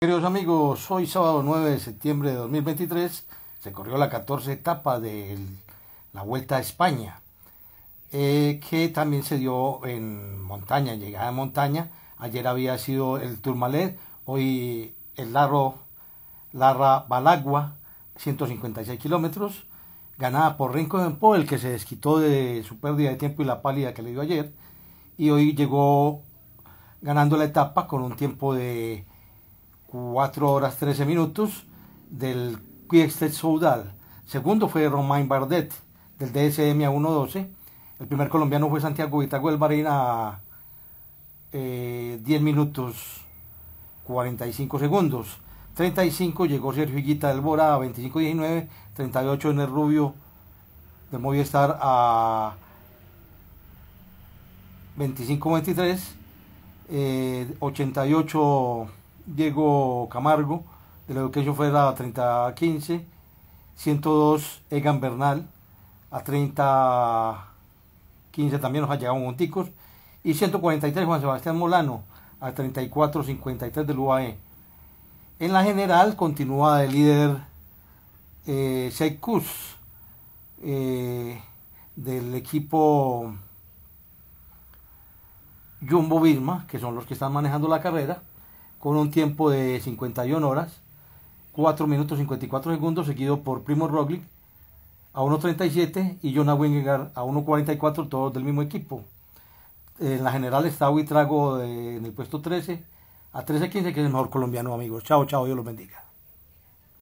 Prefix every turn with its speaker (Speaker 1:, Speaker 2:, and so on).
Speaker 1: Queridos amigos, hoy sábado 9 de septiembre de 2023 se corrió la 14 etapa de la Vuelta a España, eh, que también se dio en montaña, llegada de montaña. Ayer había sido el Tourmalet, hoy el Larro, Larra Balagua, 156 kilómetros, ganada por Rincón de el que se desquitó de su pérdida de tiempo y la pálida que le dio ayer. Y hoy llegó ganando la etapa con un tiempo de 4 horas 13 minutos del Quickstep Soudal. Segundo fue Romain Bardet del DSM a 1.12. El primer colombiano fue Santiago Vitago del a 10 eh, minutos 45 segundos. 35 llegó Sergio Higuita del Bora a 25.19. 38 en el Rubio de Movistar a 25.23. 88 Diego Camargo, de la Education fue a 30-15, 102 Egan Bernal, a 30-15 también nos ha llegado monticos, y 143 Juan Sebastián Molano, a 34-53 del UAE. En la general continúa el líder eh, Kus eh, del equipo Jumbo Visma, que son los que están manejando la carrera, con un tiempo de 51 horas, 4 minutos 54 segundos, seguido por Primo Roglic a 1.37 y Jonah Wingard a 1.44, todos del mismo equipo. En la general está trago eh, en el puesto 13, a 13.15, que es el mejor colombiano, amigos. Chao, chao, Dios los bendiga.